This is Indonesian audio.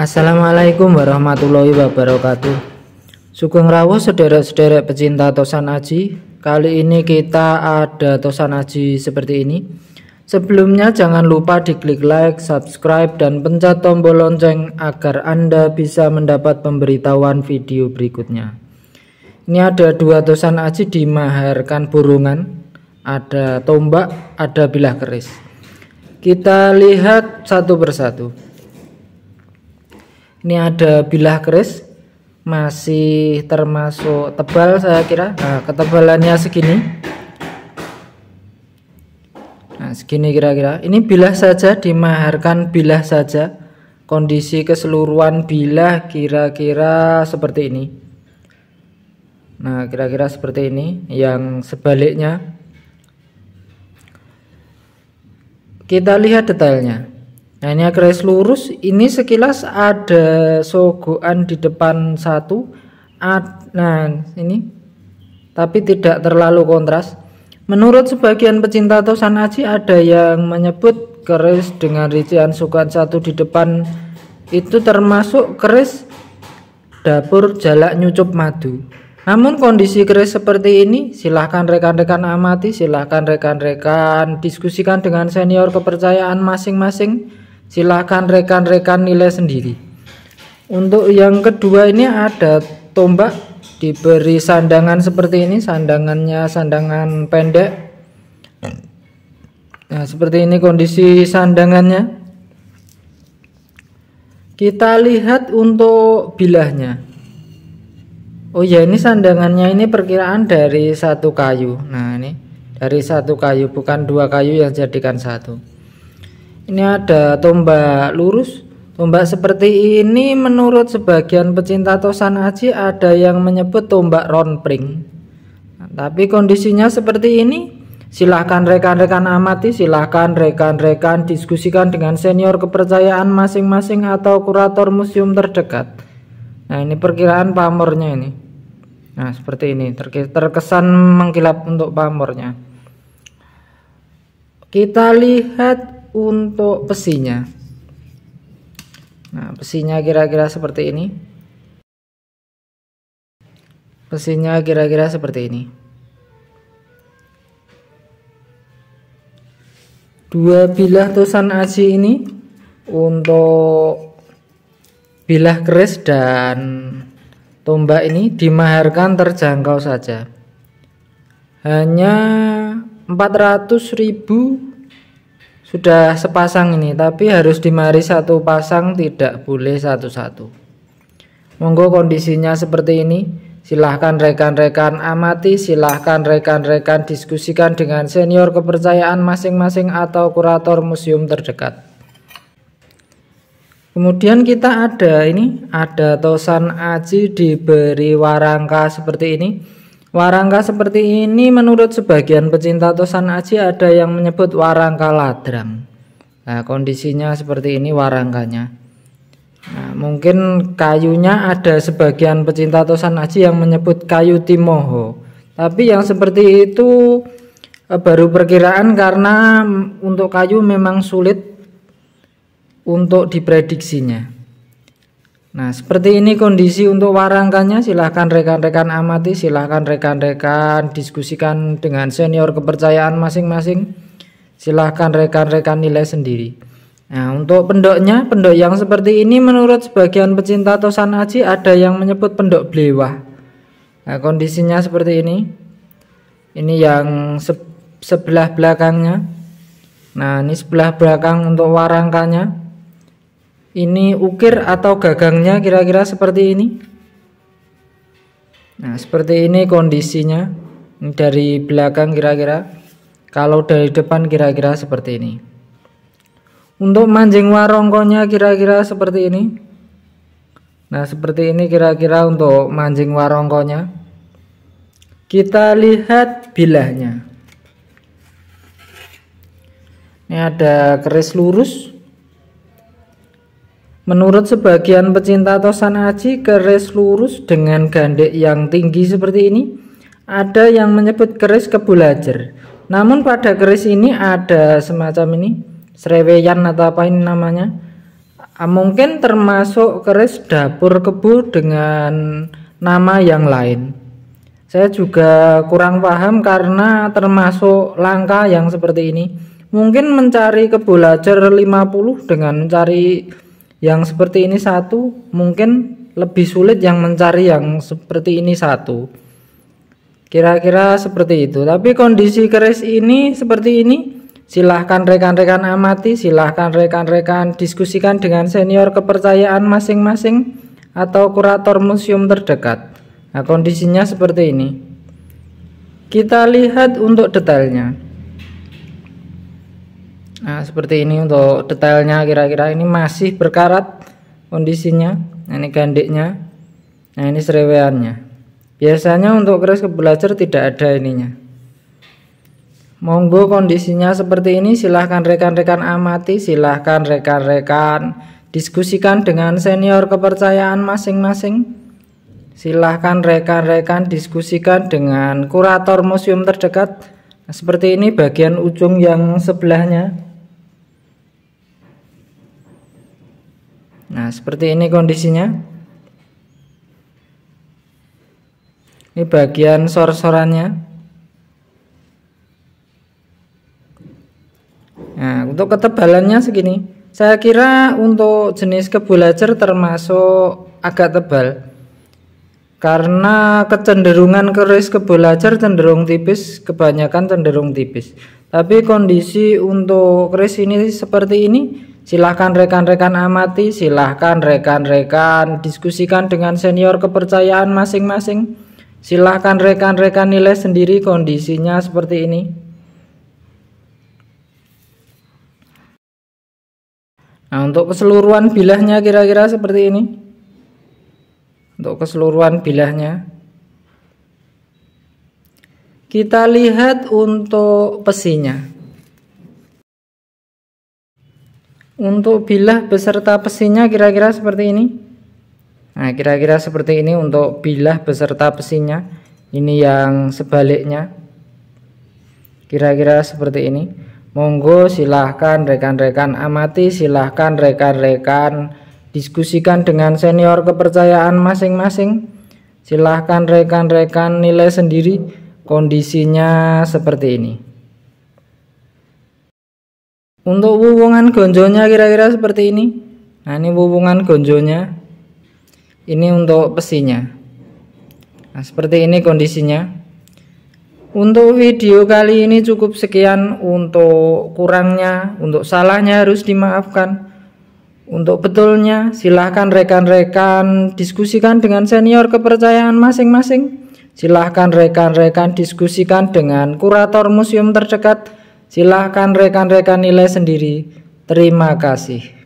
Assalamualaikum warahmatullahi wabarakatuh Sugeng Rawo sederek-sederek pecinta tosan aji Kali ini kita ada tosan aji seperti ini Sebelumnya jangan lupa diklik like, subscribe, dan pencet tombol lonceng Agar Anda bisa mendapat pemberitahuan video berikutnya Ini ada dua tosan aji dimaharkan burungan Ada tombak, ada bilah keris Kita lihat satu persatu ini ada bilah keris masih termasuk tebal saya kira nah, ketebalannya segini nah segini kira-kira ini bilah saja dimaharkan bilah saja kondisi keseluruhan bilah kira-kira seperti ini nah kira-kira seperti ini yang sebaliknya kita lihat detailnya Nah ini garis lurus ini sekilas ada sogokan di depan satu ad, nah ini tapi tidak terlalu kontras. Menurut sebagian pecinta tosan aji ada yang menyebut keris dengan rincian sogokan satu di depan itu termasuk keris dapur jalak nyucup madu. Namun kondisi keris seperti ini silahkan rekan-rekan amati, silahkan rekan-rekan diskusikan dengan senior kepercayaan masing-masing Silahkan rekan-rekan nilai sendiri. Untuk yang kedua ini ada tombak diberi sandangan seperti ini, sandangannya sandangan pendek. Nah, seperti ini kondisi sandangannya. Kita lihat untuk bilahnya. Oh ya, ini sandangannya ini perkiraan dari satu kayu. Nah, ini dari satu kayu bukan dua kayu yang jadikan satu. Ini ada tombak lurus. Tombak seperti ini menurut sebagian pecinta tosan aji ada yang menyebut tombak ronpring. Nah, tapi kondisinya seperti ini, Silahkan rekan-rekan amati, silahkan rekan-rekan diskusikan dengan senior kepercayaan masing-masing atau kurator museum terdekat. Nah ini perkiraan pamornya ini. Nah seperti ini, terkesan mengkilap untuk pamornya. Kita lihat untuk besinya nah besinya kira-kira seperti ini besinya kira-kira seperti ini dua bilah tusan aji ini untuk bilah keris dan tombak ini dimaharkan terjangkau saja hanya 400 ribu sudah sepasang ini tapi harus dimari satu pasang tidak boleh satu-satu monggo kondisinya seperti ini silahkan rekan-rekan amati silahkan rekan-rekan diskusikan dengan senior kepercayaan masing-masing atau kurator museum terdekat kemudian kita ada ini ada tosan aji diberi warangka seperti ini Warangka seperti ini menurut sebagian pecinta tosan aji ada yang menyebut warangka ladrang. Nah, kondisinya seperti ini warangkanya. Nah, mungkin kayunya ada sebagian pecinta tosan aji yang menyebut kayu timoho. Tapi yang seperti itu eh, baru perkiraan karena untuk kayu memang sulit untuk diprediksinya. Nah, seperti ini kondisi untuk warangkanya. Silahkan rekan-rekan amati, silahkan rekan-rekan diskusikan dengan senior kepercayaan masing-masing. Silahkan rekan-rekan nilai sendiri. Nah, untuk pendoknya, pendok yang seperti ini menurut sebagian pecinta Tosan Aji ada yang menyebut pendok blewah. Nah, kondisinya seperti ini. Ini yang se sebelah belakangnya. Nah, ini sebelah belakang untuk warangkanya ini ukir atau gagangnya kira-kira seperti ini nah seperti ini kondisinya dari belakang kira-kira kalau dari depan kira-kira seperti ini untuk mancing warongkonya kira-kira seperti ini nah seperti ini kira-kira untuk mancing warongkonya kita lihat bilahnya ini ada keris lurus Menurut sebagian pecinta tosan aji, keris lurus dengan gandek yang tinggi seperti ini, ada yang menyebut keris kebulajer. Namun pada keris ini ada semacam ini, Sreweyan atau apa ini namanya. Ah, mungkin termasuk keris dapur kebu dengan nama yang lain. Saya juga kurang paham karena termasuk langka yang seperti ini. Mungkin mencari kebulajer 50 dengan mencari yang seperti ini satu mungkin lebih sulit yang mencari yang seperti ini satu kira-kira seperti itu tapi kondisi keris ini seperti ini silahkan rekan-rekan amati silahkan rekan-rekan diskusikan dengan senior kepercayaan masing-masing atau kurator museum terdekat nah kondisinya seperti ini kita lihat untuk detailnya Nah, seperti ini untuk detailnya kira-kira ini masih berkarat kondisinya. Nah, ini gandiknya. Nah, ini sereweannya. Biasanya untuk keris kebelajar tidak ada ininya. Monggo kondisinya seperti ini silahkan rekan-rekan amati, silahkan rekan-rekan diskusikan dengan senior kepercayaan masing-masing. Silahkan rekan-rekan diskusikan dengan kurator museum terdekat. Nah, seperti ini bagian ujung yang sebelahnya Nah, seperti ini kondisinya. Ini bagian sor-sorannya. Nah, untuk ketebalannya segini. Saya kira untuk jenis kebulacer termasuk agak tebal. Karena kecenderungan keris kebulacer cenderung tipis, kebanyakan cenderung tipis. Tapi kondisi untuk keris ini seperti ini, Silahkan rekan-rekan amati, silahkan rekan-rekan diskusikan dengan senior kepercayaan masing-masing. Silahkan rekan-rekan nilai sendiri kondisinya seperti ini. Nah, untuk keseluruhan bilahnya kira-kira seperti ini. Untuk keseluruhan bilahnya. Kita lihat untuk pesinya. untuk bilah beserta pesinya kira-kira seperti ini nah kira-kira seperti ini untuk bilah beserta pesinya ini yang sebaliknya kira-kira seperti ini monggo silahkan rekan-rekan amati silahkan rekan-rekan diskusikan dengan senior kepercayaan masing-masing silahkan rekan-rekan nilai sendiri kondisinya seperti ini untuk hubungan gonjonya kira-kira seperti ini. Nah, ini hubungan gonjonya. Ini untuk pesinya. Nah, seperti ini kondisinya. Untuk video kali ini cukup sekian untuk kurangnya, untuk salahnya harus dimaafkan. Untuk betulnya silahkan rekan-rekan diskusikan dengan senior kepercayaan masing-masing. Silahkan rekan-rekan diskusikan dengan kurator museum terdekat Silahkan rekan-rekan nilai sendiri. Terima kasih.